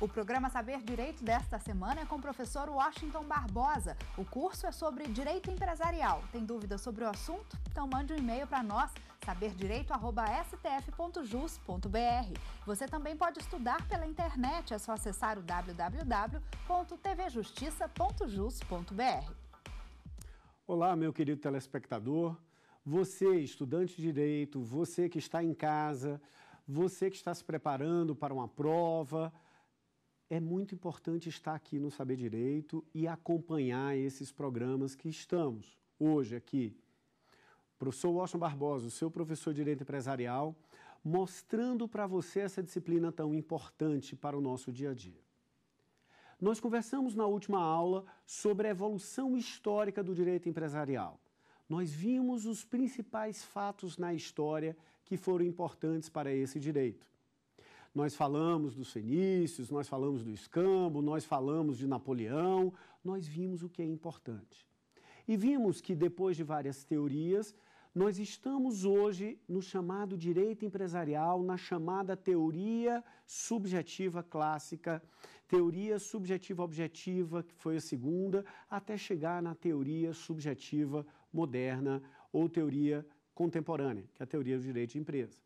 O programa Saber Direito desta semana é com o professor Washington Barbosa. O curso é sobre direito empresarial. Tem dúvidas sobre o assunto? Então mande um e-mail para nós, saberdireito.stf.jus.br. Você também pode estudar pela internet, é só acessar o www.tvjustiça.jus.br. Olá, meu querido telespectador. Você, estudante de direito, você que está em casa, você que está se preparando para uma prova, é muito importante estar aqui no Saber Direito e acompanhar esses programas que estamos hoje aqui. Professor Washington Barbosa, o seu professor de Direito Empresarial, mostrando para você essa disciplina tão importante para o nosso dia a dia. Nós conversamos na última aula sobre a evolução histórica do direito empresarial. Nós vimos os principais fatos na história que foram importantes para esse direito. Nós falamos dos fenícios, nós falamos do escambo, nós falamos de Napoleão, nós vimos o que é importante. E vimos que depois de várias teorias, nós estamos hoje no chamado direito empresarial, na chamada teoria subjetiva clássica, teoria subjetiva objetiva, que foi a segunda, até chegar na teoria subjetiva moderna ou teoria contemporânea, que é a teoria do direito de empresa.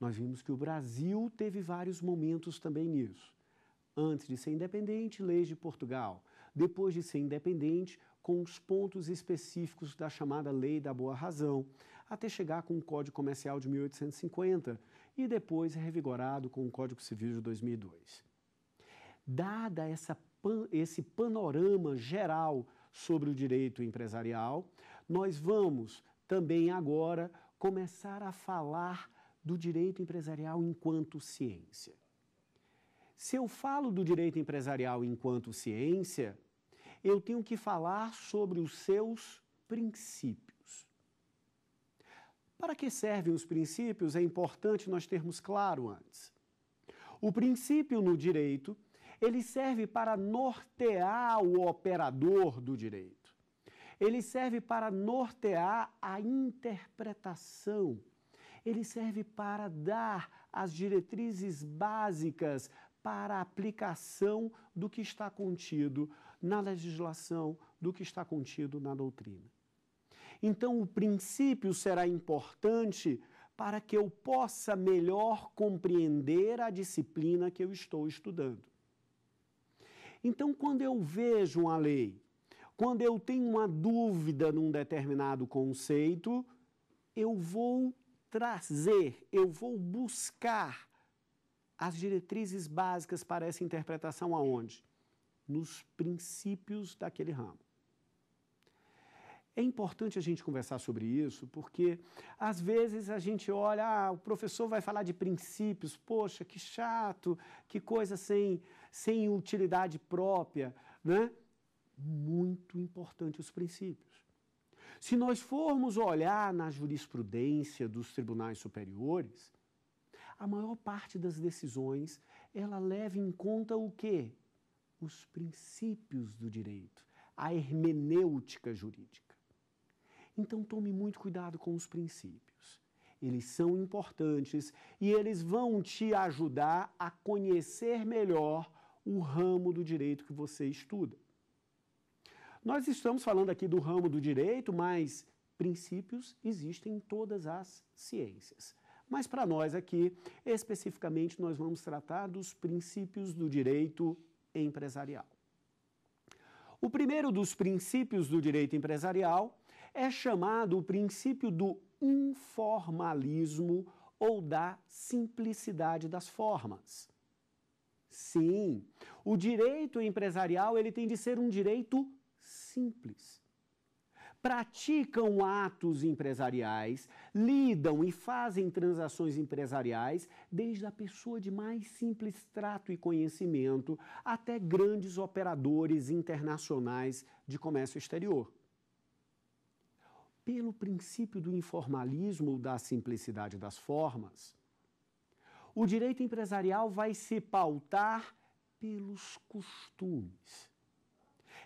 Nós vimos que o Brasil teve vários momentos também nisso. Antes de ser independente, leis de Portugal. Depois de ser independente, com os pontos específicos da chamada Lei da Boa Razão, até chegar com o Código Comercial de 1850 e depois revigorado com o Código Civil de 2002. Dada essa esse panorama geral sobre o direito empresarial, nós vamos também agora começar a falar do direito empresarial enquanto ciência. Se eu falo do direito empresarial enquanto ciência, eu tenho que falar sobre os seus princípios. Para que servem os princípios é importante nós termos claro antes. O princípio no direito, ele serve para nortear o operador do direito. Ele serve para nortear a interpretação ele serve para dar as diretrizes básicas para a aplicação do que está contido na legislação, do que está contido na doutrina. Então, o princípio será importante para que eu possa melhor compreender a disciplina que eu estou estudando. Então, quando eu vejo uma lei, quando eu tenho uma dúvida num determinado conceito, eu vou trazer, eu vou buscar as diretrizes básicas para essa interpretação aonde? Nos princípios daquele ramo. É importante a gente conversar sobre isso, porque às vezes a gente olha, ah, o professor vai falar de princípios, poxa, que chato, que coisa sem, sem utilidade própria, né? Muito importante os princípios. Se nós formos olhar na jurisprudência dos tribunais superiores, a maior parte das decisões ela leva em conta o quê? Os princípios do direito, a hermenêutica jurídica. Então tome muito cuidado com os princípios. Eles são importantes e eles vão te ajudar a conhecer melhor o ramo do direito que você estuda. Nós estamos falando aqui do ramo do direito, mas princípios existem em todas as ciências. Mas para nós aqui, especificamente, nós vamos tratar dos princípios do direito empresarial. O primeiro dos princípios do direito empresarial é chamado o princípio do informalismo ou da simplicidade das formas. Sim, o direito empresarial ele tem de ser um direito simples. Praticam atos empresariais, lidam e fazem transações empresariais, desde a pessoa de mais simples trato e conhecimento até grandes operadores internacionais de comércio exterior pelo princípio do informalismo ou da simplicidade das formas, o direito empresarial vai se pautar pelos costumes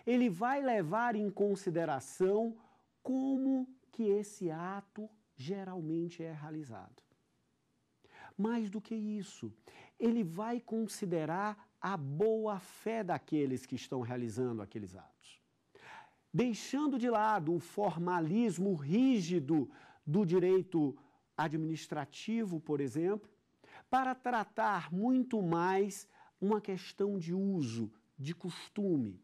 ele vai levar em consideração como que esse ato geralmente é realizado. Mais do que isso, ele vai considerar a boa fé daqueles que estão realizando aqueles atos. Deixando de lado o formalismo rígido do direito administrativo, por exemplo, para tratar muito mais uma questão de uso, de costume,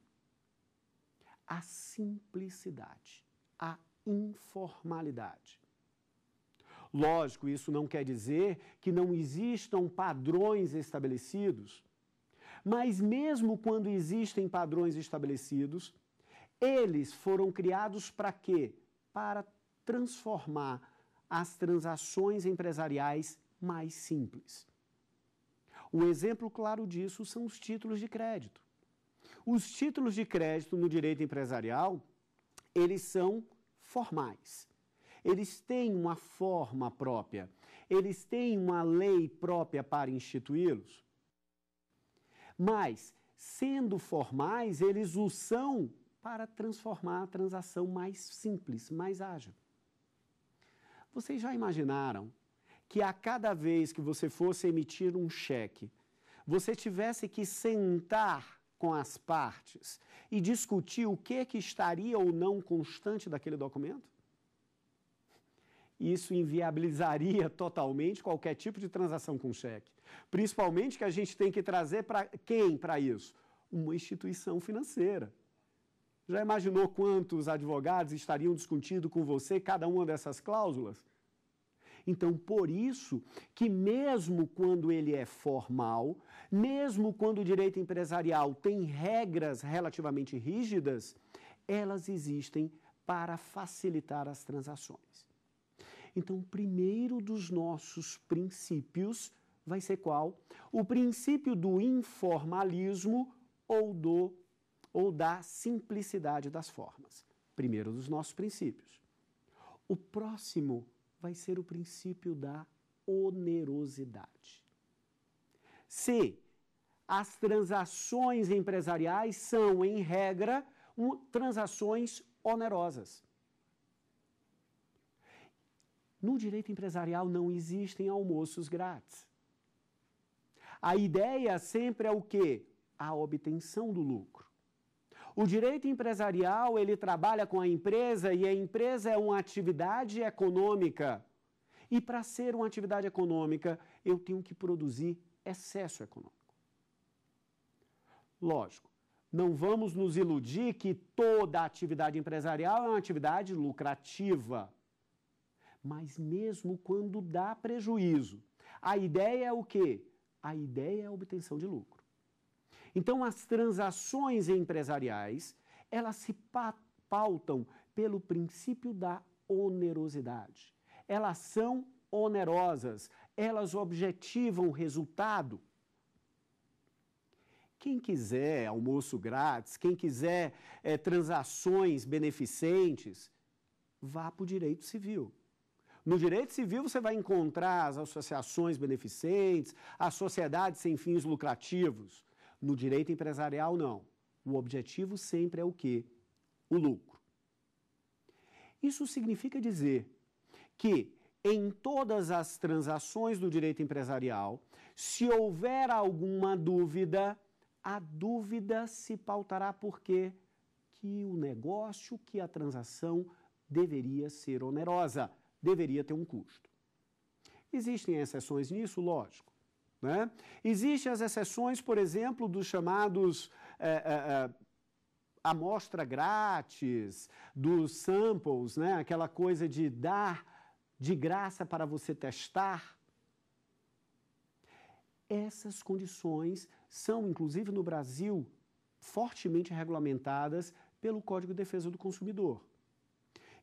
a simplicidade, a informalidade. Lógico, isso não quer dizer que não existam padrões estabelecidos, mas mesmo quando existem padrões estabelecidos, eles foram criados para quê? Para transformar as transações empresariais mais simples. Um exemplo claro disso são os títulos de crédito. Os títulos de crédito no direito empresarial, eles são formais. Eles têm uma forma própria. Eles têm uma lei própria para instituí-los. Mas, sendo formais, eles o são para transformar a transação mais simples, mais ágil. Vocês já imaginaram que a cada vez que você fosse emitir um cheque, você tivesse que sentar com as partes e discutir o que, que estaria ou não constante daquele documento? Isso inviabilizaria totalmente qualquer tipo de transação com cheque. Principalmente que a gente tem que trazer para quem para isso? Uma instituição financeira. Já imaginou quantos advogados estariam discutindo com você cada uma dessas cláusulas? Então, por isso que mesmo quando ele é formal, mesmo quando o direito empresarial tem regras relativamente rígidas, elas existem para facilitar as transações. Então, o primeiro dos nossos princípios vai ser qual? O princípio do informalismo ou do ou da simplicidade das formas. Primeiro dos nossos princípios. O próximo vai ser o princípio da onerosidade. C. As transações empresariais são, em regra, um, transações onerosas. No direito empresarial não existem almoços grátis. A ideia sempre é o quê? A obtenção do lucro. O direito empresarial, ele trabalha com a empresa e a empresa é uma atividade econômica. E para ser uma atividade econômica, eu tenho que produzir excesso econômico. Lógico, não vamos nos iludir que toda atividade empresarial é uma atividade lucrativa. Mas mesmo quando dá prejuízo, a ideia é o quê? A ideia é a obtenção de lucro. Então, as transações empresariais, elas se pautam pelo princípio da onerosidade. Elas são onerosas, elas objetivam o resultado. Quem quiser almoço grátis, quem quiser é, transações beneficentes, vá para o direito civil. No direito civil, você vai encontrar as associações beneficentes, as sociedades sem fins lucrativos. No direito empresarial, não. O objetivo sempre é o quê? O lucro. Isso significa dizer que em todas as transações do direito empresarial, se houver alguma dúvida, a dúvida se pautará por quê? Que o negócio, que a transação deveria ser onerosa, deveria ter um custo. Existem exceções nisso, lógico. Né? Existem as exceções, por exemplo, dos chamados é, é, amostra grátis, dos samples, né? aquela coisa de dar de graça para você testar. Essas condições são, inclusive no Brasil, fortemente regulamentadas pelo Código de Defesa do Consumidor,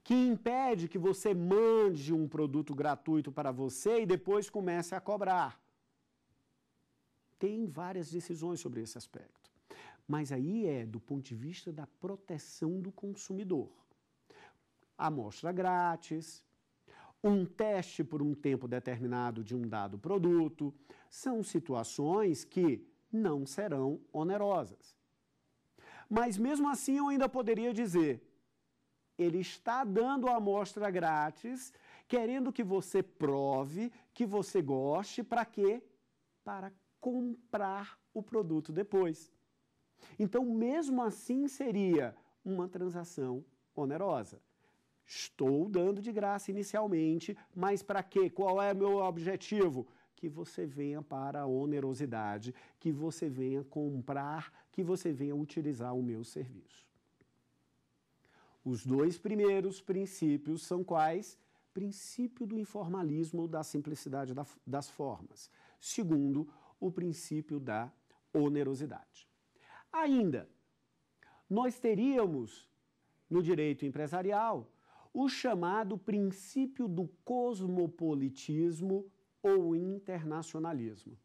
que impede que você mande um produto gratuito para você e depois comece a cobrar tem várias decisões sobre esse aspecto. Mas aí é do ponto de vista da proteção do consumidor. Amostra grátis, um teste por um tempo determinado de um dado produto, são situações que não serão onerosas. Mas mesmo assim eu ainda poderia dizer, ele está dando a amostra grátis, querendo que você prove, que você goste, para quê? Para comprar o produto depois. Então, mesmo assim, seria uma transação onerosa. Estou dando de graça inicialmente, mas para quê? Qual é meu objetivo? Que você venha para a onerosidade, que você venha comprar, que você venha utilizar o meu serviço. Os dois primeiros princípios são quais? Princípio do informalismo ou da simplicidade das formas. Segundo, o princípio da onerosidade. Ainda, nós teríamos no direito empresarial o chamado princípio do cosmopolitismo ou internacionalismo.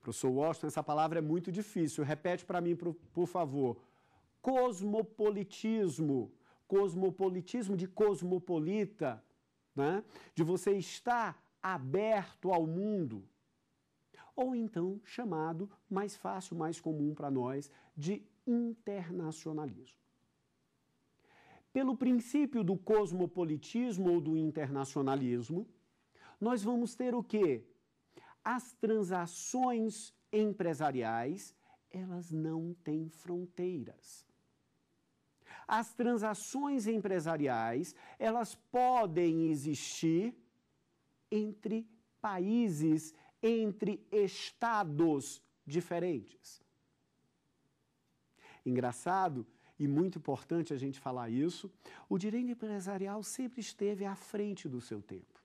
Professor Washington, essa palavra é muito difícil. Repete para mim, por, por favor. Cosmopolitismo. Cosmopolitismo de cosmopolita, né? de você estar aberto ao mundo ou então chamado, mais fácil, mais comum para nós, de internacionalismo. Pelo princípio do cosmopolitismo ou do internacionalismo, nós vamos ter o que? As transações empresariais, elas não têm fronteiras. As transações empresariais, elas podem existir entre países entre estados diferentes. Engraçado e muito importante a gente falar isso, o direito empresarial sempre esteve à frente do seu tempo.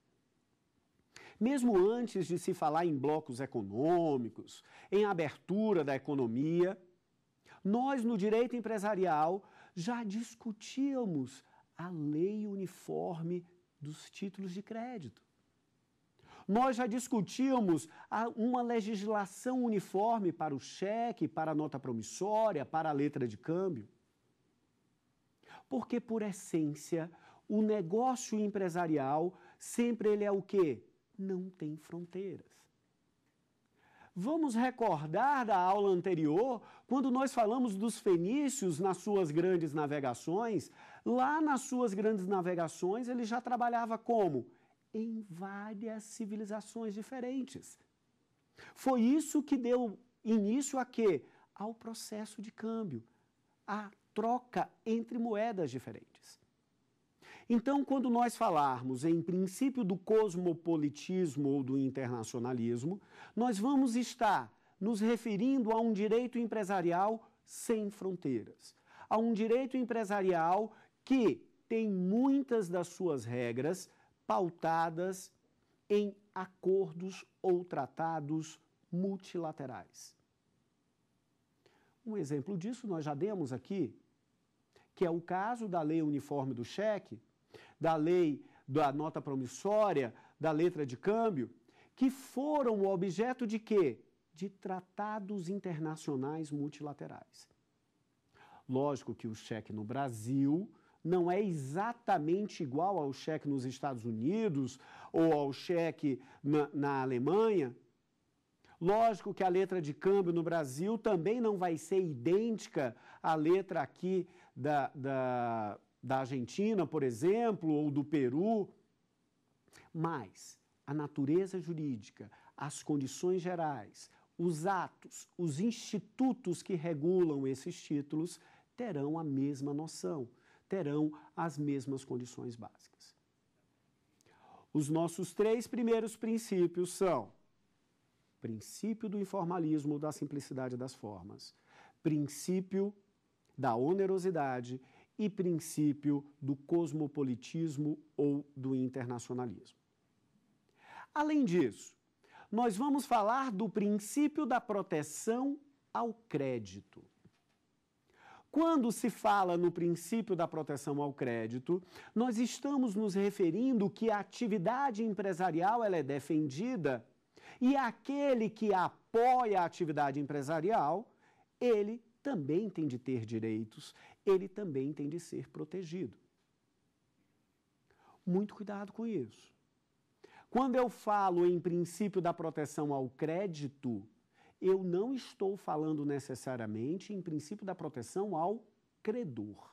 Mesmo antes de se falar em blocos econômicos, em abertura da economia, nós no direito empresarial já discutíamos a lei uniforme dos títulos de crédito. Nós já discutíamos uma legislação uniforme para o cheque, para a nota promissória, para a letra de câmbio. Porque, por essência, o negócio empresarial sempre ele é o quê? Não tem fronteiras. Vamos recordar da aula anterior, quando nós falamos dos fenícios nas suas grandes navegações. Lá nas suas grandes navegações, ele já trabalhava como? em várias civilizações diferentes. Foi isso que deu início a quê? Ao processo de câmbio, à troca entre moedas diferentes. Então, quando nós falarmos em princípio do cosmopolitismo ou do internacionalismo, nós vamos estar nos referindo a um direito empresarial sem fronteiras, a um direito empresarial que tem muitas das suas regras pautadas em acordos ou tratados multilaterais. Um exemplo disso nós já demos aqui, que é o caso da lei uniforme do cheque, da lei da nota promissória, da letra de câmbio, que foram objeto de quê? De tratados internacionais multilaterais. Lógico que o cheque no Brasil não é exatamente igual ao cheque nos Estados Unidos ou ao cheque na, na Alemanha. Lógico que a letra de câmbio no Brasil também não vai ser idêntica à letra aqui da, da, da Argentina, por exemplo, ou do Peru. Mas a natureza jurídica, as condições gerais, os atos, os institutos que regulam esses títulos terão a mesma noção terão as mesmas condições básicas. Os nossos três primeiros princípios são princípio do informalismo, da simplicidade das formas, princípio da onerosidade e princípio do cosmopolitismo ou do internacionalismo. Além disso, nós vamos falar do princípio da proteção ao crédito. Quando se fala no princípio da proteção ao crédito, nós estamos nos referindo que a atividade empresarial ela é defendida e aquele que apoia a atividade empresarial, ele também tem de ter direitos, ele também tem de ser protegido. Muito cuidado com isso. Quando eu falo em princípio da proteção ao crédito, eu não estou falando necessariamente em princípio da proteção ao credor.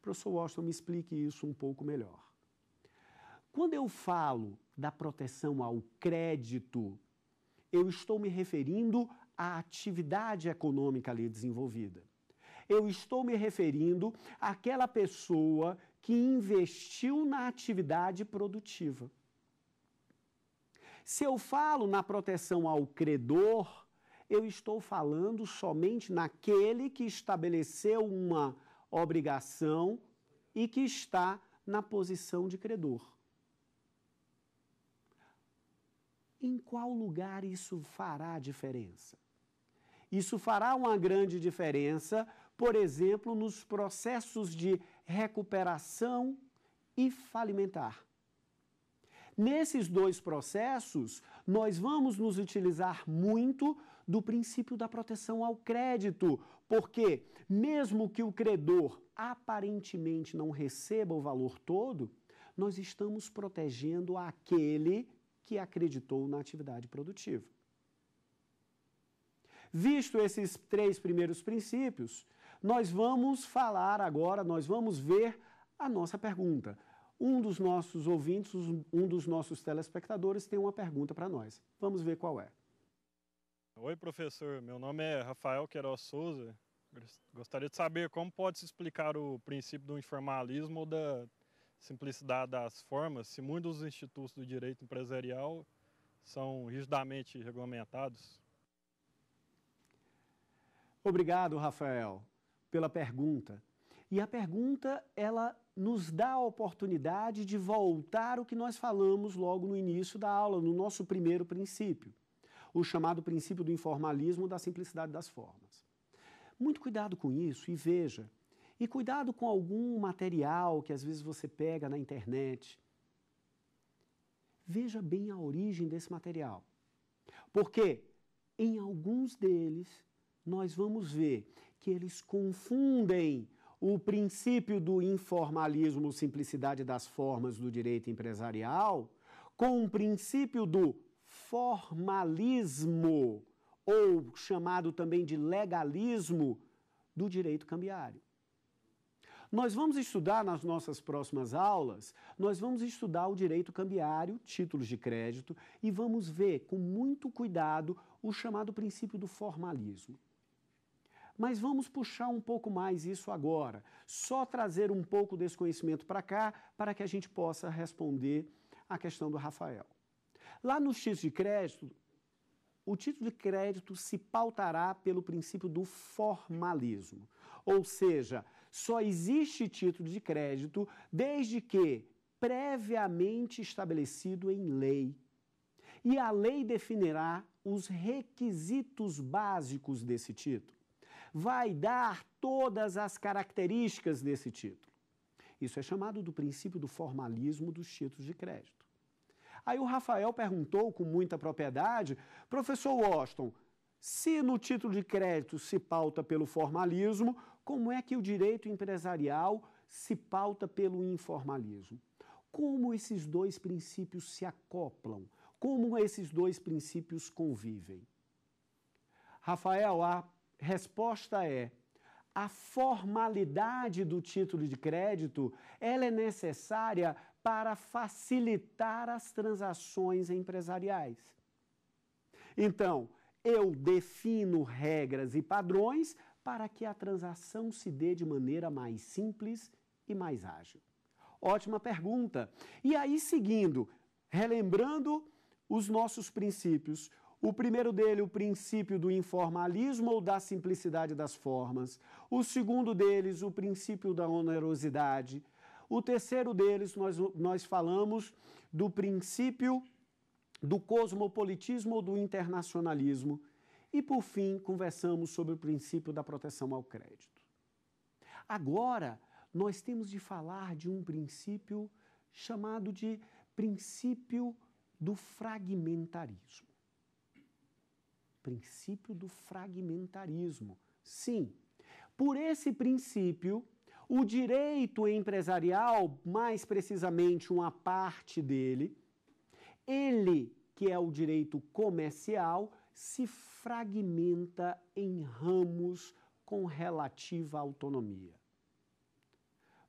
Professor Washington, me explique isso um pouco melhor. Quando eu falo da proteção ao crédito, eu estou me referindo à atividade econômica ali desenvolvida. Eu estou me referindo àquela pessoa que investiu na atividade produtiva. Se eu falo na proteção ao credor, eu estou falando somente naquele que estabeleceu uma obrigação e que está na posição de credor. Em qual lugar isso fará diferença? Isso fará uma grande diferença, por exemplo, nos processos de recuperação e falimentar. Nesses dois processos, nós vamos nos utilizar muito do princípio da proteção ao crédito, porque mesmo que o credor aparentemente não receba o valor todo, nós estamos protegendo aquele que acreditou na atividade produtiva. Visto esses três primeiros princípios, nós vamos falar agora, nós vamos ver a nossa pergunta. Um dos nossos ouvintes, um dos nossos telespectadores, tem uma pergunta para nós. Vamos ver qual é. Oi, professor. Meu nome é Rafael Queiroz Souza. Gostaria de saber como pode se explicar o princípio do informalismo ou da simplicidade das formas, se muitos dos institutos do direito empresarial são rigidamente regulamentados? Obrigado, Rafael, pela pergunta. E a pergunta, ela nos dá a oportunidade de voltar o que nós falamos logo no início da aula, no nosso primeiro princípio, o chamado princípio do informalismo da simplicidade das formas. Muito cuidado com isso e veja. E cuidado com algum material que às vezes você pega na internet. Veja bem a origem desse material. Porque em alguns deles nós vamos ver que eles confundem o princípio do informalismo, simplicidade das formas do direito empresarial, com o princípio do formalismo, ou chamado também de legalismo, do direito cambiário. Nós vamos estudar nas nossas próximas aulas, nós vamos estudar o direito cambiário, títulos de crédito, e vamos ver com muito cuidado o chamado princípio do formalismo. Mas vamos puxar um pouco mais isso agora. Só trazer um pouco desse conhecimento para cá, para que a gente possa responder a questão do Rafael. Lá no título de crédito, o título de crédito se pautará pelo princípio do formalismo. Ou seja, só existe título de crédito desde que previamente estabelecido em lei. E a lei definirá os requisitos básicos desse título vai dar todas as características desse título. Isso é chamado do princípio do formalismo dos títulos de crédito. Aí o Rafael perguntou com muita propriedade, professor Washington, se no título de crédito se pauta pelo formalismo, como é que o direito empresarial se pauta pelo informalismo? Como esses dois princípios se acoplam? Como esses dois princípios convivem? Rafael, a resposta é: a formalidade do título de crédito ela é necessária para facilitar as transações empresariais. Então, eu defino regras e padrões para que a transação se dê de maneira mais simples e mais ágil. Ótima pergunta. E aí, seguindo, relembrando os nossos princípios, o primeiro dele, o princípio do informalismo ou da simplicidade das formas. O segundo deles, o princípio da onerosidade. O terceiro deles, nós, nós falamos do princípio do cosmopolitismo ou do internacionalismo. E, por fim, conversamos sobre o princípio da proteção ao crédito. Agora, nós temos de falar de um princípio chamado de princípio do fragmentarismo princípio do fragmentarismo. Sim, por esse princípio, o direito empresarial, mais precisamente uma parte dele, ele, que é o direito comercial, se fragmenta em ramos com relativa autonomia.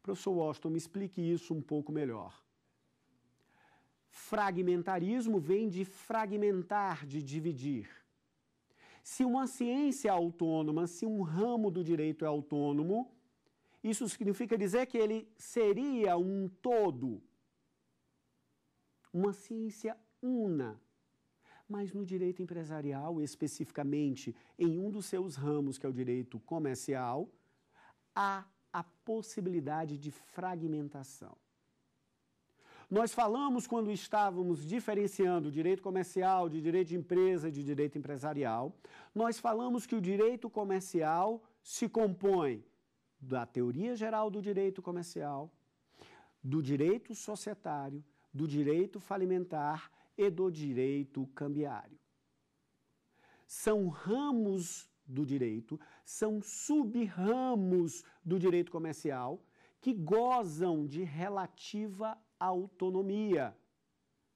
Professor Washington, me explique isso um pouco melhor. Fragmentarismo vem de fragmentar, de dividir. Se uma ciência é autônoma, se um ramo do direito é autônomo, isso significa dizer que ele seria um todo, uma ciência una. Mas no direito empresarial, especificamente em um dos seus ramos, que é o direito comercial, há a possibilidade de fragmentação. Nós falamos quando estávamos diferenciando direito comercial de direito de empresa de direito empresarial, nós falamos que o direito comercial se compõe da teoria geral do direito comercial, do direito societário, do direito falimentar e do direito cambiário. São ramos do direito, são subramos do direito comercial que gozam de relativa autonomia,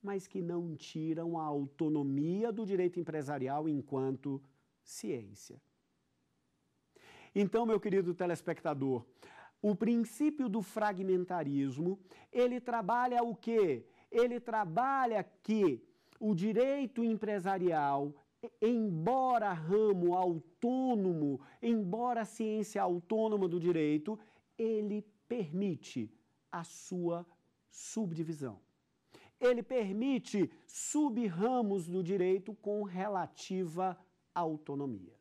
mas que não tiram a autonomia do direito empresarial enquanto ciência. Então, meu querido telespectador, o princípio do fragmentarismo, ele trabalha o quê? Ele trabalha que o direito empresarial, embora ramo autônomo, embora ciência autônoma do direito, ele permite a sua subdivisão. Ele permite sub-ramos do direito com relativa autonomia.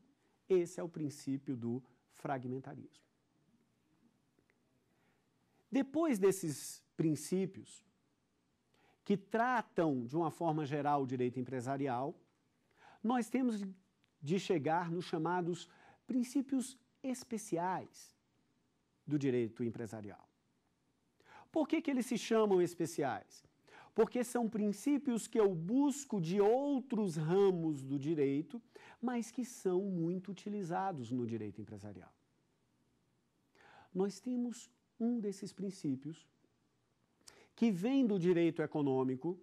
Esse é o princípio do fragmentarismo. Depois desses princípios, que tratam de uma forma geral o direito empresarial, nós temos de chegar nos chamados princípios especiais do direito empresarial. Por que, que eles se chamam especiais? Porque são princípios que eu busco de outros ramos do direito, mas que são muito utilizados no direito empresarial. Nós temos um desses princípios que vem do direito econômico,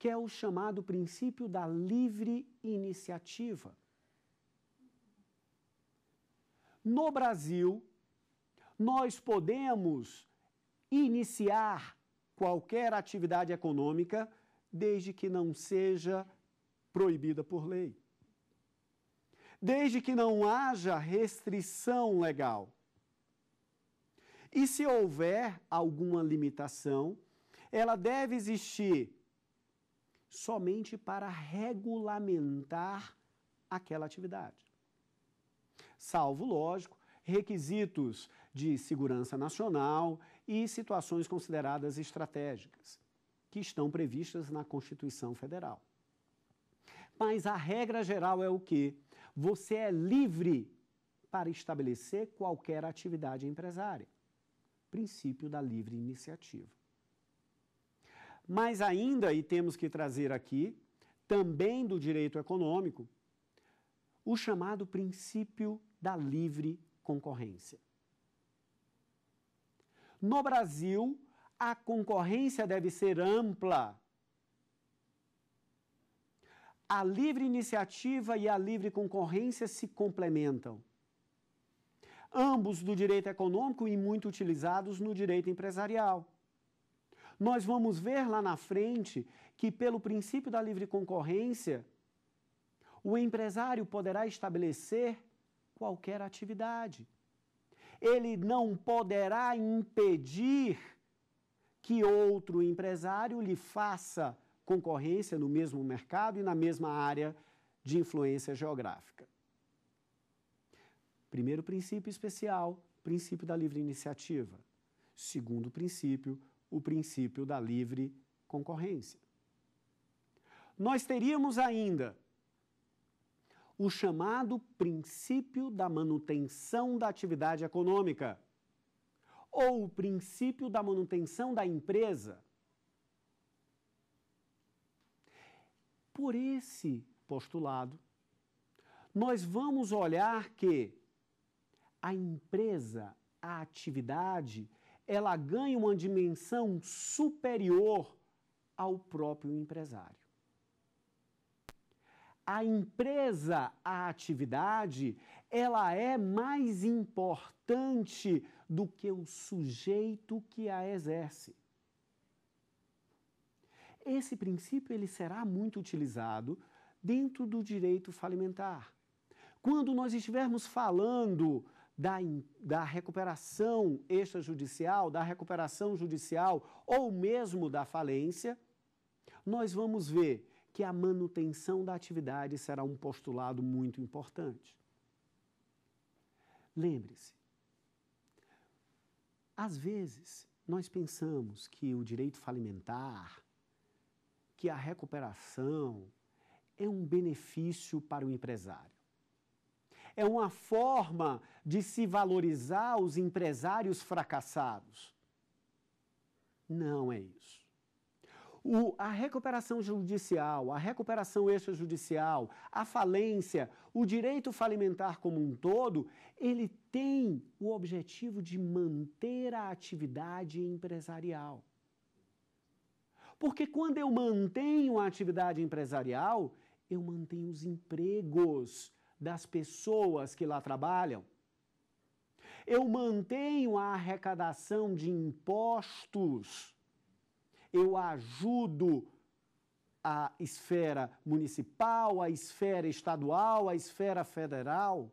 que é o chamado princípio da livre iniciativa. No Brasil, nós podemos iniciar qualquer atividade econômica desde que não seja proibida por lei. Desde que não haja restrição legal. E se houver alguma limitação, ela deve existir somente para regulamentar aquela atividade. Salvo, lógico, requisitos de segurança nacional e situações consideradas estratégicas, que estão previstas na Constituição Federal. Mas a regra geral é o que? Você é livre para estabelecer qualquer atividade empresária. Princípio da livre iniciativa. Mas ainda, e temos que trazer aqui, também do direito econômico, o chamado princípio da livre concorrência. No Brasil, a concorrência deve ser ampla. A livre iniciativa e a livre concorrência se complementam. Ambos do direito econômico e muito utilizados no direito empresarial. Nós vamos ver lá na frente que, pelo princípio da livre concorrência, o empresário poderá estabelecer qualquer atividade ele não poderá impedir que outro empresário lhe faça concorrência no mesmo mercado e na mesma área de influência geográfica. Primeiro princípio especial, princípio da livre iniciativa. Segundo princípio, o princípio da livre concorrência. Nós teríamos ainda o chamado princípio da manutenção da atividade econômica ou o princípio da manutenção da empresa. Por esse postulado, nós vamos olhar que a empresa, a atividade, ela ganha uma dimensão superior ao próprio empresário a empresa, a atividade, ela é mais importante do que o sujeito que a exerce. Esse princípio ele será muito utilizado dentro do direito falimentar. Quando nós estivermos falando da, da recuperação extrajudicial, da recuperação judicial ou mesmo da falência, nós vamos ver que a manutenção da atividade será um postulado muito importante. Lembre-se, às vezes nós pensamos que o direito falimentar, que a recuperação é um benefício para o empresário. É uma forma de se valorizar os empresários fracassados. Não é isso o, a recuperação judicial, a recuperação extrajudicial, a falência, o direito falimentar como um todo, ele tem o objetivo de manter a atividade empresarial. Porque quando eu mantenho a atividade empresarial, eu mantenho os empregos das pessoas que lá trabalham. Eu mantenho a arrecadação de impostos eu ajudo a esfera municipal, a esfera estadual, a esfera federal,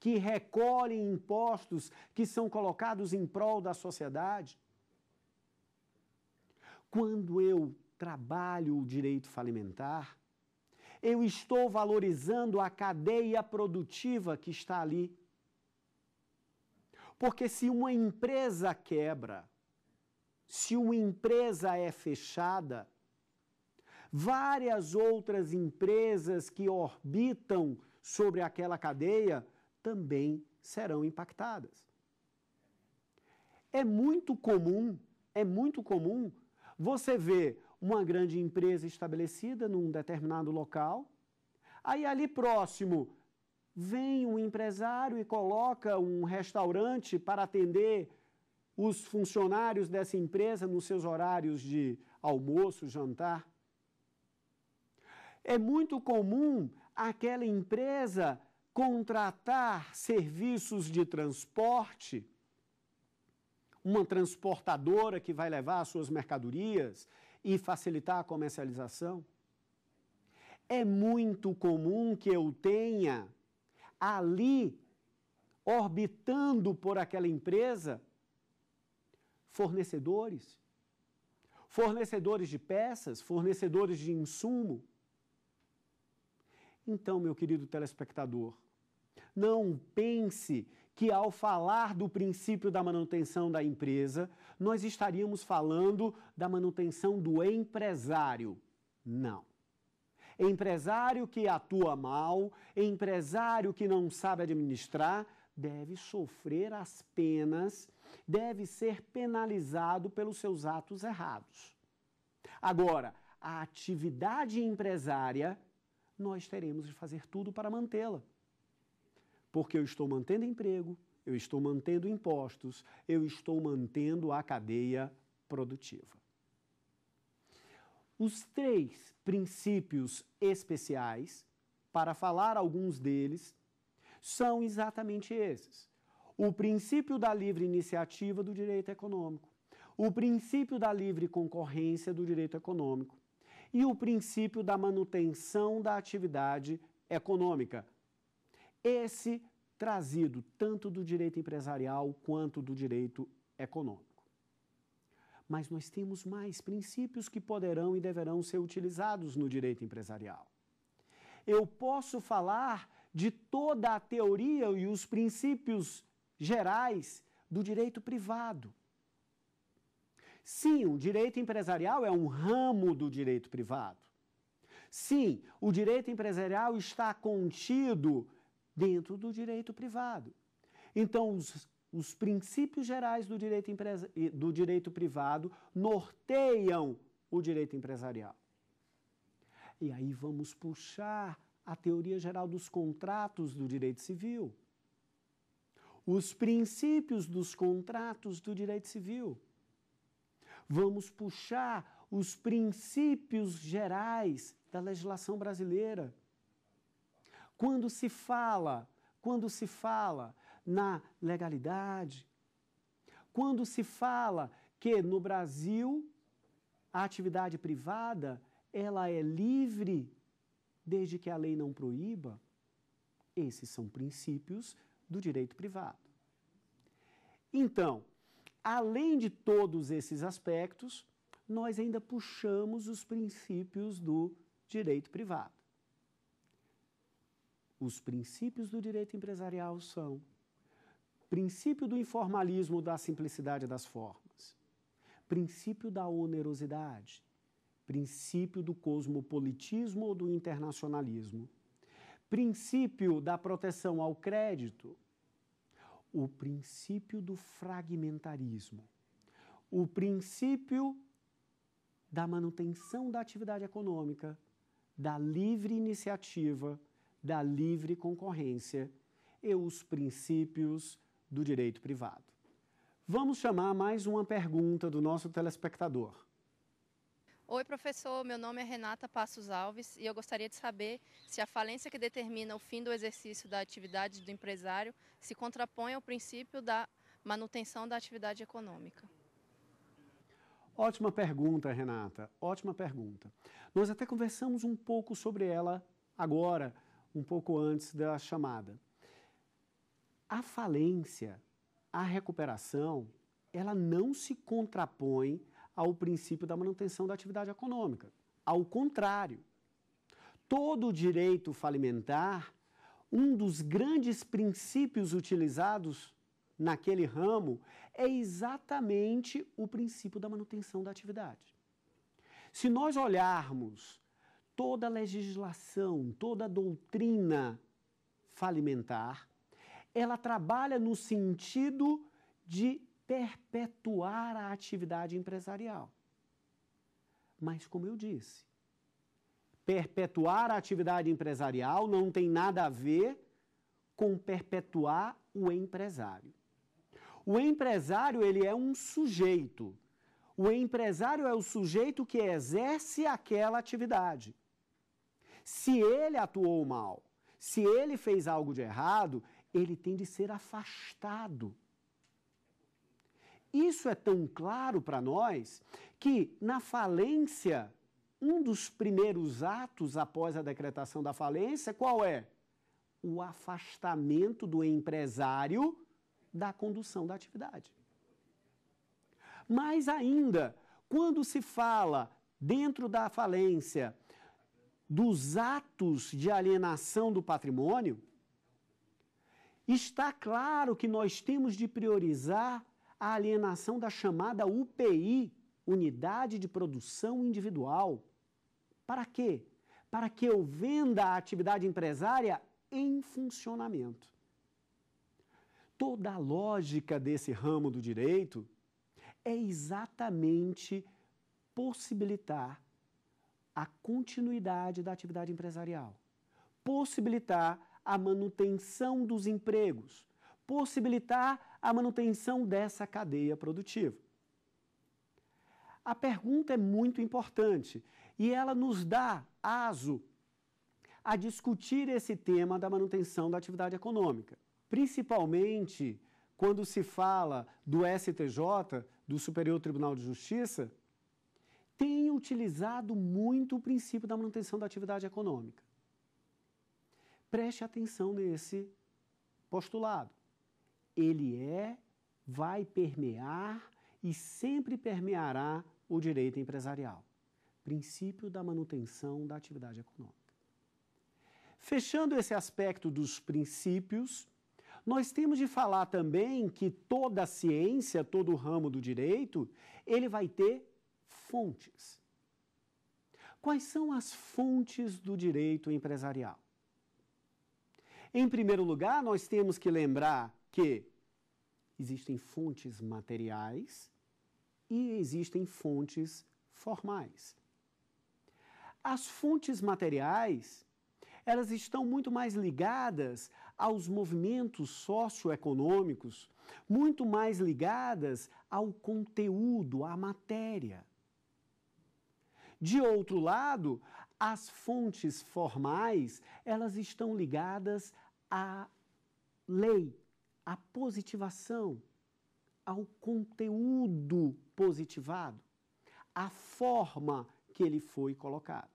que recolhem impostos que são colocados em prol da sociedade. Quando eu trabalho o direito falimentar, eu estou valorizando a cadeia produtiva que está ali. Porque se uma empresa quebra, se uma empresa é fechada, várias outras empresas que orbitam sobre aquela cadeia também serão impactadas. É muito comum, é muito comum você ver uma grande empresa estabelecida num determinado local, aí ali próximo vem um empresário e coloca um restaurante para atender os funcionários dessa empresa nos seus horários de almoço, jantar. É muito comum aquela empresa contratar serviços de transporte, uma transportadora que vai levar as suas mercadorias e facilitar a comercialização. É muito comum que eu tenha ali, orbitando por aquela empresa, fornecedores. Fornecedores de peças, fornecedores de insumo. Então, meu querido telespectador, não pense que ao falar do princípio da manutenção da empresa, nós estaríamos falando da manutenção do empresário. Não. Empresário que atua mal, empresário que não sabe administrar, deve sofrer as penas deve ser penalizado pelos seus atos errados. Agora, a atividade empresária, nós teremos de fazer tudo para mantê-la. Porque eu estou mantendo emprego, eu estou mantendo impostos, eu estou mantendo a cadeia produtiva. Os três princípios especiais, para falar alguns deles, são exatamente esses o princípio da livre iniciativa do direito econômico, o princípio da livre concorrência do direito econômico e o princípio da manutenção da atividade econômica. Esse trazido tanto do direito empresarial quanto do direito econômico. Mas nós temos mais princípios que poderão e deverão ser utilizados no direito empresarial. Eu posso falar de toda a teoria e os princípios gerais do direito privado. Sim, o direito empresarial é um ramo do direito privado. Sim, o direito empresarial está contido dentro do direito privado. Então, os, os princípios gerais do direito, do direito privado norteiam o direito empresarial. E aí vamos puxar a teoria geral dos contratos do direito civil os princípios dos contratos do direito civil. Vamos puxar os princípios gerais da legislação brasileira. Quando se fala, quando se fala na legalidade, quando se fala que no Brasil a atividade privada ela é livre desde que a lei não proíba, esses são princípios do direito privado. Então, além de todos esses aspectos, nós ainda puxamos os princípios do direito privado. Os princípios do direito empresarial são princípio do informalismo da simplicidade das formas, princípio da onerosidade, princípio do cosmopolitismo ou do internacionalismo, princípio da proteção ao crédito, o princípio do fragmentarismo, o princípio da manutenção da atividade econômica, da livre iniciativa, da livre concorrência e os princípios do direito privado. Vamos chamar mais uma pergunta do nosso telespectador. Oi, professor. Meu nome é Renata Passos Alves e eu gostaria de saber se a falência que determina o fim do exercício da atividade do empresário se contrapõe ao princípio da manutenção da atividade econômica. Ótima pergunta, Renata. Ótima pergunta. Nós até conversamos um pouco sobre ela agora, um pouco antes da chamada. A falência, a recuperação, ela não se contrapõe ao princípio da manutenção da atividade econômica. Ao contrário, todo direito falimentar, um dos grandes princípios utilizados naquele ramo é exatamente o princípio da manutenção da atividade. Se nós olharmos toda a legislação, toda a doutrina falimentar, ela trabalha no sentido de perpetuar a atividade empresarial. Mas, como eu disse, perpetuar a atividade empresarial não tem nada a ver com perpetuar o empresário. O empresário, ele é um sujeito. O empresário é o sujeito que exerce aquela atividade. Se ele atuou mal, se ele fez algo de errado, ele tem de ser afastado isso é tão claro para nós que, na falência, um dos primeiros atos após a decretação da falência, qual é? O afastamento do empresário da condução da atividade. Mas ainda, quando se fala dentro da falência dos atos de alienação do patrimônio, está claro que nós temos de priorizar a alienação da chamada UPI, Unidade de Produção Individual. Para quê? Para que eu venda a atividade empresária em funcionamento. Toda a lógica desse ramo do direito é exatamente possibilitar a continuidade da atividade empresarial, possibilitar a manutenção dos empregos, possibilitar a manutenção dessa cadeia produtiva. A pergunta é muito importante e ela nos dá aso a discutir esse tema da manutenção da atividade econômica, principalmente quando se fala do STJ, do Superior Tribunal de Justiça, tem utilizado muito o princípio da manutenção da atividade econômica. Preste atenção nesse postulado ele é, vai permear e sempre permeará o direito empresarial. Princípio da manutenção da atividade econômica. Fechando esse aspecto dos princípios, nós temos de falar também que toda a ciência, todo o ramo do direito, ele vai ter fontes. Quais são as fontes do direito empresarial? Em primeiro lugar, nós temos que lembrar que existem fontes materiais e existem fontes formais. As fontes materiais, elas estão muito mais ligadas aos movimentos socioeconômicos, muito mais ligadas ao conteúdo, à matéria. De outro lado, as fontes formais, elas estão ligadas à lei, à positivação, ao conteúdo positivado, à forma que ele foi colocado.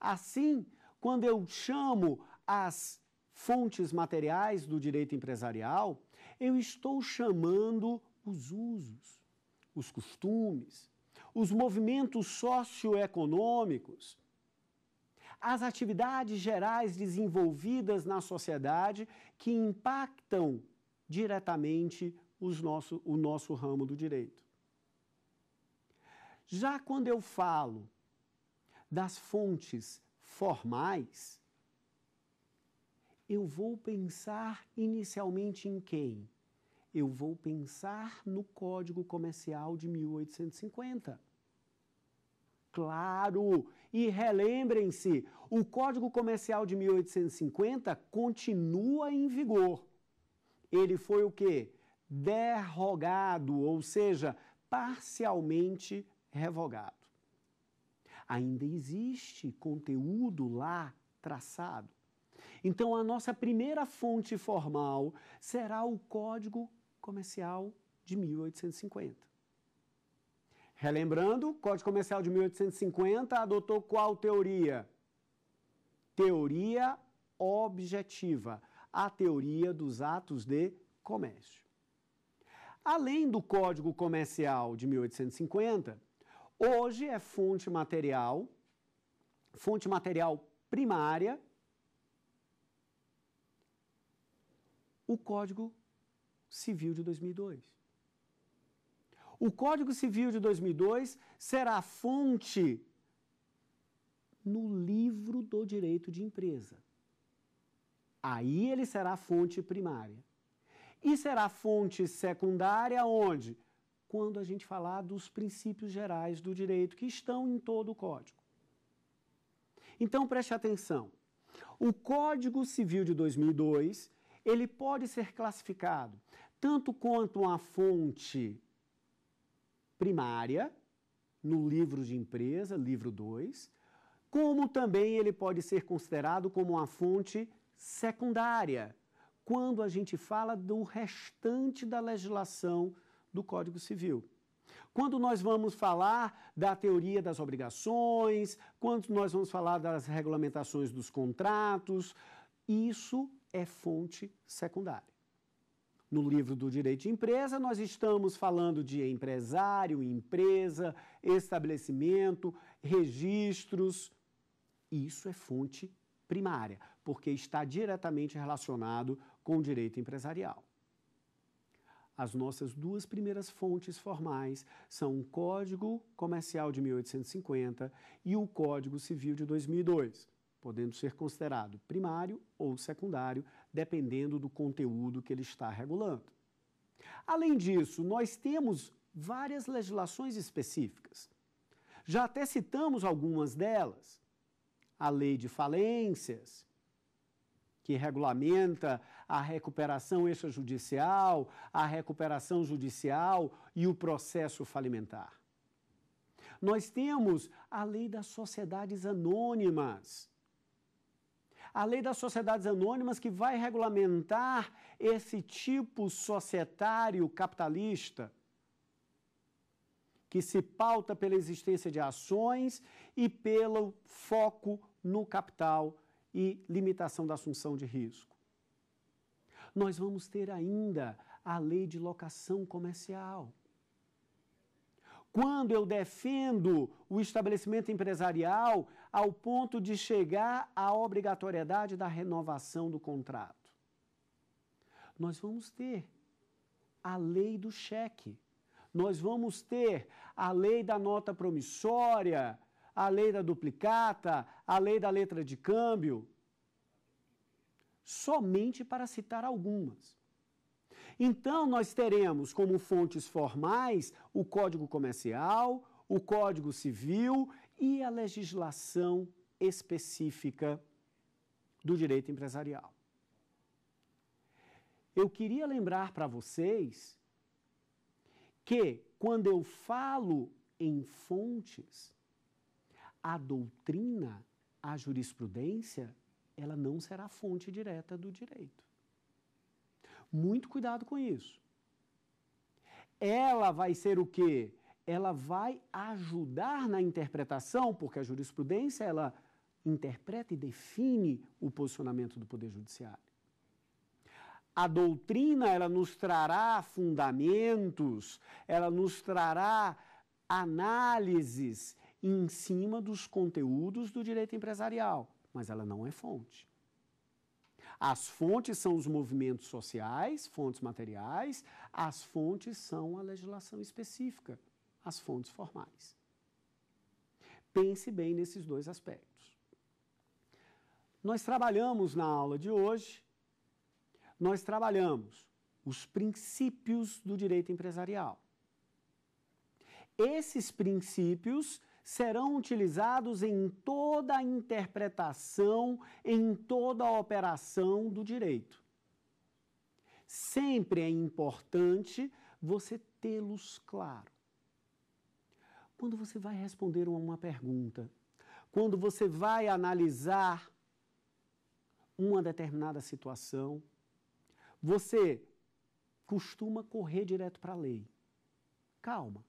Assim, quando eu chamo as fontes materiais do direito empresarial, eu estou chamando os usos, os costumes, os movimentos socioeconômicos, as atividades gerais desenvolvidas na sociedade que impactam diretamente os nosso, o nosso ramo do direito. Já quando eu falo das fontes formais, eu vou pensar inicialmente em quem? Eu vou pensar no Código Comercial de 1850 claro. E relembrem-se, o Código Comercial de 1850 continua em vigor. Ele foi o quê? Derrogado, ou seja, parcialmente revogado. Ainda existe conteúdo lá traçado. Então, a nossa primeira fonte formal será o Código Comercial de 1850. Relembrando, o Código Comercial de 1850 adotou qual teoria? Teoria objetiva, a teoria dos atos de comércio. Além do Código Comercial de 1850, hoje é fonte material, fonte material primária, o Código Civil de 2002. O Código Civil de 2002 será fonte no livro do direito de empresa. Aí ele será fonte primária. E será fonte secundária onde? Quando a gente falar dos princípios gerais do direito que estão em todo o código. Então preste atenção. O Código Civil de 2002, ele pode ser classificado tanto quanto uma fonte primária, no livro de empresa, livro 2, como também ele pode ser considerado como uma fonte secundária, quando a gente fala do restante da legislação do Código Civil. Quando nós vamos falar da teoria das obrigações, quando nós vamos falar das regulamentações dos contratos, isso é fonte secundária. No livro do Direito de Empresa, nós estamos falando de empresário, empresa, estabelecimento, registros. Isso é fonte primária, porque está diretamente relacionado com o direito empresarial. As nossas duas primeiras fontes formais são o Código Comercial de 1850 e o Código Civil de 2002, podendo ser considerado primário ou secundário, dependendo do conteúdo que ele está regulando. Além disso, nós temos várias legislações específicas. Já até citamos algumas delas. A lei de falências, que regulamenta a recuperação extrajudicial, a recuperação judicial e o processo falimentar. Nós temos a lei das sociedades anônimas, a lei das sociedades anônimas que vai regulamentar esse tipo societário capitalista que se pauta pela existência de ações e pelo foco no capital e limitação da assunção de risco. Nós vamos ter ainda a lei de locação comercial quando eu defendo o estabelecimento empresarial ao ponto de chegar à obrigatoriedade da renovação do contrato. Nós vamos ter a lei do cheque, nós vamos ter a lei da nota promissória, a lei da duplicata, a lei da letra de câmbio somente para citar algumas. Então, nós teremos como fontes formais o Código Comercial, o Código Civil e a legislação específica do direito empresarial. Eu queria lembrar para vocês que, quando eu falo em fontes, a doutrina, a jurisprudência, ela não será fonte direta do direito. Muito cuidado com isso. Ela vai ser o quê? Ela vai ajudar na interpretação, porque a jurisprudência ela interpreta e define o posicionamento do poder judiciário. A doutrina ela nos trará fundamentos, ela nos trará análises em cima dos conteúdos do direito empresarial, mas ela não é fonte. As fontes são os movimentos sociais, fontes materiais, as fontes são a legislação específica, as fontes formais. Pense bem nesses dois aspectos. Nós trabalhamos na aula de hoje, nós trabalhamos os princípios do direito empresarial. Esses princípios serão utilizados em toda a interpretação, em toda a operação do direito. Sempre é importante você tê-los claro. Quando você vai responder uma pergunta, quando você vai analisar uma determinada situação, você costuma correr direto para a lei. Calma.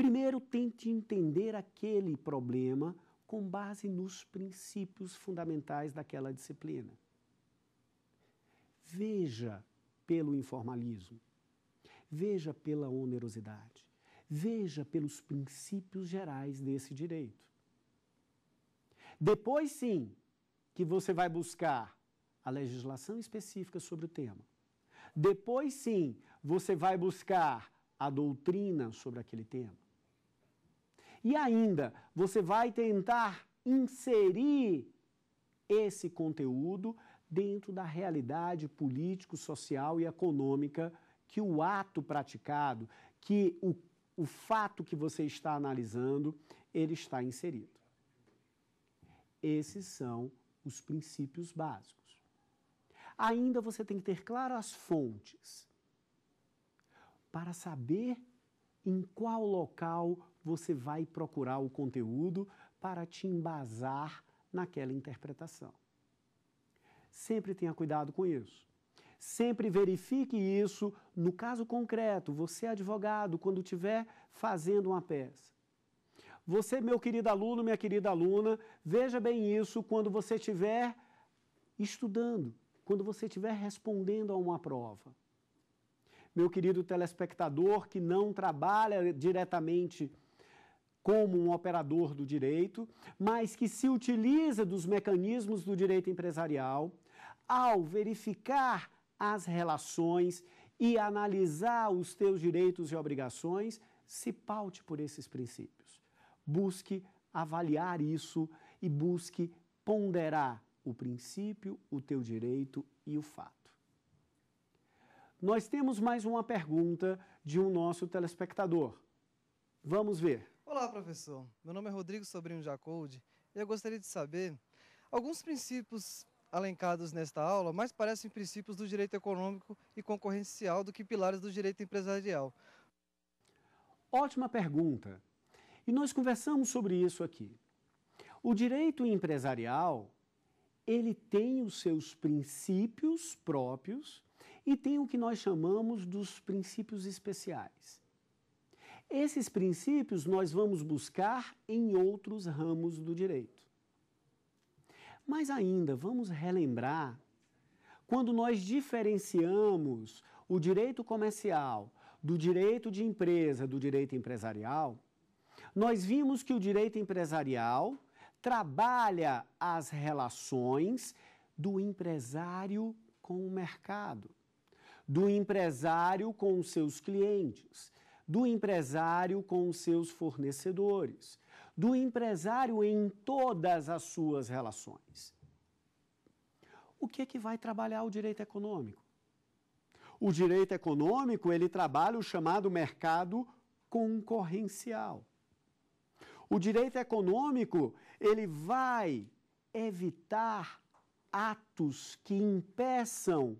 Primeiro, tente entender aquele problema com base nos princípios fundamentais daquela disciplina. Veja pelo informalismo, veja pela onerosidade, veja pelos princípios gerais desse direito. Depois, sim, que você vai buscar a legislação específica sobre o tema. Depois, sim, você vai buscar a doutrina sobre aquele tema. E ainda, você vai tentar inserir esse conteúdo dentro da realidade político, social e econômica que o ato praticado, que o, o fato que você está analisando, ele está inserido. Esses são os princípios básicos. Ainda você tem que ter claro as fontes para saber em qual local você vai procurar o conteúdo para te embasar naquela interpretação. Sempre tenha cuidado com isso. Sempre verifique isso no caso concreto, você é advogado, quando estiver fazendo uma peça. Você, meu querido aluno, minha querida aluna, veja bem isso quando você estiver estudando, quando você estiver respondendo a uma prova. Meu querido telespectador que não trabalha diretamente como um operador do direito, mas que se utiliza dos mecanismos do direito empresarial ao verificar as relações e analisar os teus direitos e obrigações, se paute por esses princípios. Busque avaliar isso e busque ponderar o princípio, o teu direito e o fato. Nós temos mais uma pergunta de um nosso telespectador. Vamos ver. Olá, professor. Meu nome é Rodrigo Sobrinho Jacoldi e eu gostaria de saber alguns princípios alencados nesta aula, mais parecem princípios do direito econômico e concorrencial do que pilares do direito empresarial. Ótima pergunta. E nós conversamos sobre isso aqui. O direito empresarial, ele tem os seus princípios próprios e tem o que nós chamamos dos princípios especiais. Esses princípios nós vamos buscar em outros ramos do direito. Mas ainda vamos relembrar quando nós diferenciamos o direito comercial do direito de empresa, do direito empresarial, nós vimos que o direito empresarial trabalha as relações do empresário com o mercado, do empresário com os seus clientes, do empresário com os seus fornecedores, do empresário em todas as suas relações. O que é que vai trabalhar o direito econômico? O direito econômico, ele trabalha o chamado mercado concorrencial. O direito econômico, ele vai evitar atos que impeçam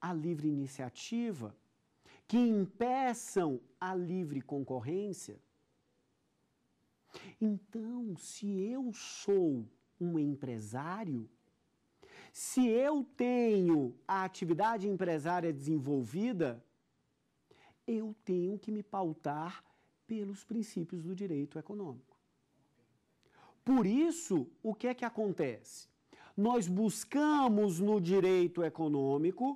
a livre iniciativa que impeçam a livre concorrência? Então, se eu sou um empresário, se eu tenho a atividade empresária desenvolvida, eu tenho que me pautar pelos princípios do direito econômico. Por isso, o que é que acontece? Nós buscamos no direito econômico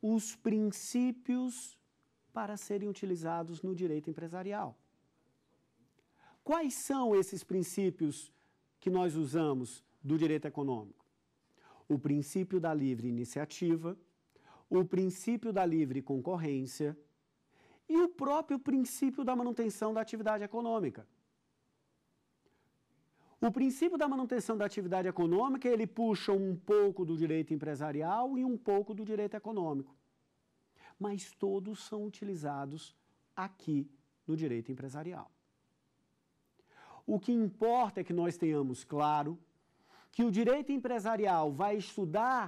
os princípios para serem utilizados no direito empresarial. Quais são esses princípios que nós usamos do direito econômico? O princípio da livre iniciativa, o princípio da livre concorrência e o próprio princípio da manutenção da atividade econômica. O princípio da manutenção da atividade econômica, ele puxa um pouco do direito empresarial e um pouco do direito econômico mas todos são utilizados aqui no direito empresarial. O que importa é que nós tenhamos claro que o direito empresarial vai estudar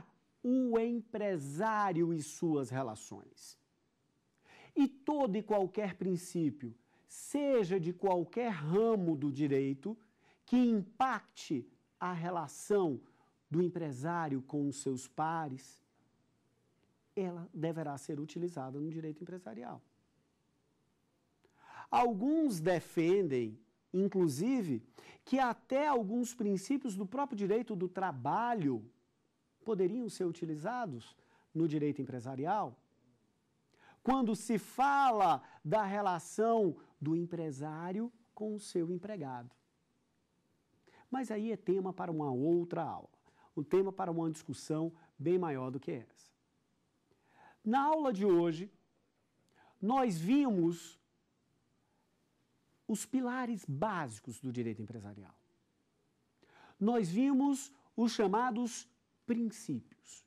o empresário e suas relações. E todo e qualquer princípio, seja de qualquer ramo do direito, que impacte a relação do empresário com os seus pares, ela deverá ser utilizada no direito empresarial. Alguns defendem, inclusive, que até alguns princípios do próprio direito do trabalho poderiam ser utilizados no direito empresarial. Quando se fala da relação do empresário com o seu empregado. Mas aí é tema para uma outra aula, um tema para uma discussão bem maior do que essa. Na aula de hoje, nós vimos os pilares básicos do direito empresarial. Nós vimos os chamados princípios.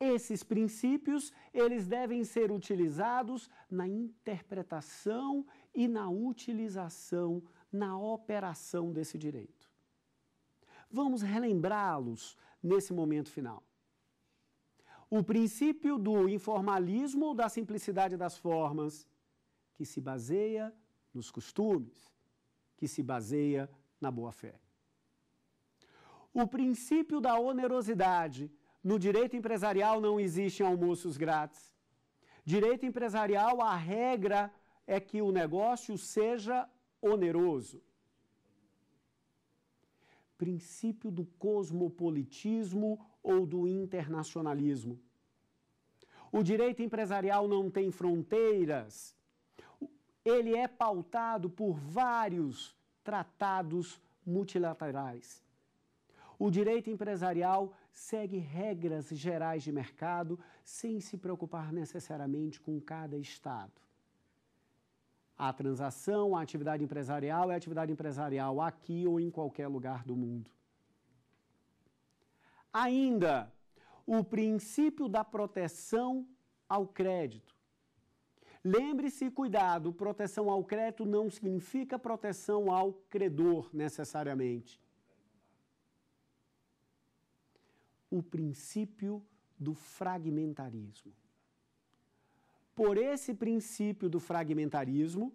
Esses princípios, eles devem ser utilizados na interpretação e na utilização, na operação desse direito. Vamos relembrá-los nesse momento final o princípio do informalismo ou da simplicidade das formas, que se baseia nos costumes, que se baseia na boa-fé. O princípio da onerosidade. No direito empresarial não existem almoços grátis. Direito empresarial, a regra é que o negócio seja oneroso. Princípio do cosmopolitismo ou do internacionalismo. O direito empresarial não tem fronteiras. Ele é pautado por vários tratados multilaterais. O direito empresarial segue regras gerais de mercado sem se preocupar necessariamente com cada Estado. A transação, a atividade empresarial é atividade empresarial aqui ou em qualquer lugar do mundo. Ainda, o princípio da proteção ao crédito. Lembre-se, cuidado, proteção ao crédito não significa proteção ao credor necessariamente. O princípio do fragmentarismo. Por esse princípio do fragmentarismo,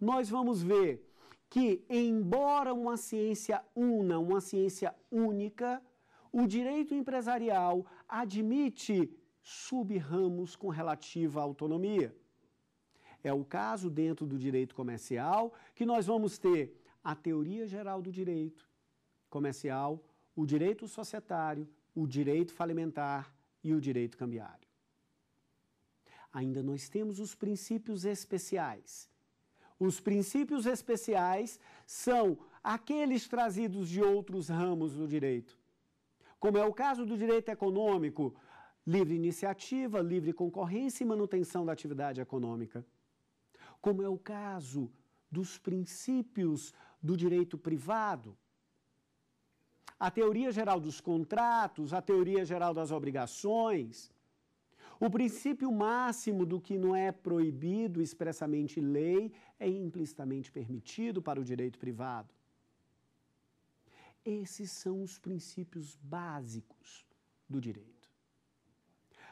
nós vamos ver que, embora uma ciência una, uma ciência única, o direito empresarial admite subramos com relativa autonomia. É o caso dentro do direito comercial que nós vamos ter a teoria geral do direito comercial, o direito societário, o direito falimentar e o direito cambiário. Ainda nós temos os princípios especiais. Os princípios especiais são aqueles trazidos de outros ramos do direito como é o caso do direito econômico, livre iniciativa, livre concorrência e manutenção da atividade econômica. Como é o caso dos princípios do direito privado, a teoria geral dos contratos, a teoria geral das obrigações, o princípio máximo do que não é proibido expressamente lei é implicitamente permitido para o direito privado. Esses são os princípios básicos do direito.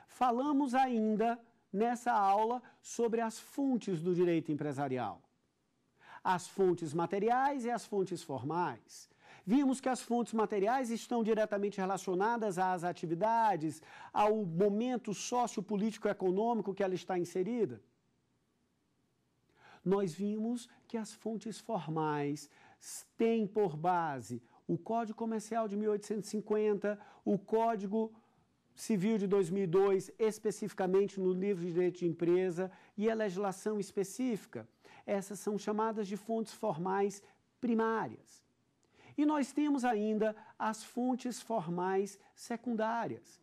Falamos ainda nessa aula sobre as fontes do direito empresarial. As fontes materiais e as fontes formais. Vimos que as fontes materiais estão diretamente relacionadas às atividades, ao momento sociopolítico-econômico que ela está inserida. Nós vimos que as fontes formais têm por base o Código Comercial de 1850, o Código Civil de 2002, especificamente no Livro de Direito de Empresa, e a legislação específica. Essas são chamadas de fontes formais primárias. E nós temos ainda as fontes formais secundárias,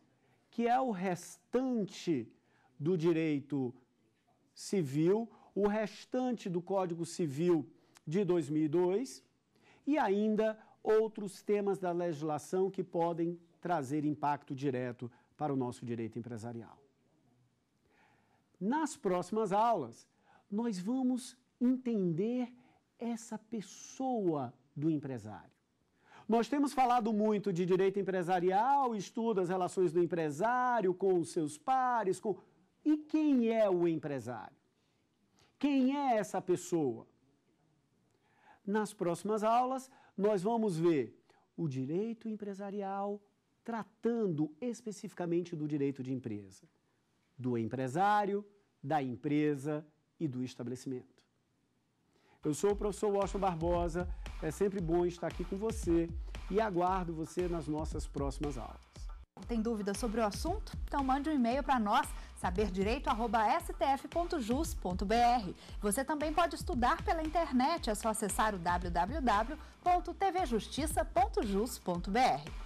que é o restante do direito civil, o restante do Código Civil de 2002 e ainda outros temas da legislação que podem trazer impacto direto para o nosso direito empresarial. Nas próximas aulas, nós vamos entender essa pessoa do empresário. Nós temos falado muito de direito empresarial, estudo as relações do empresário com os seus pares, com e quem é o empresário? Quem é essa pessoa? Nas próximas aulas, nós vamos ver o direito empresarial tratando especificamente do direito de empresa, do empresário, da empresa e do estabelecimento. Eu sou o professor Washington Barbosa, é sempre bom estar aqui com você e aguardo você nas nossas próximas aulas. Tem dúvidas sobre o assunto? Então mande um e-mail para nós, saberdireito.stf.jus.br. Você também pode estudar pela internet, é só acessar o www.tvjustiça.jus.br.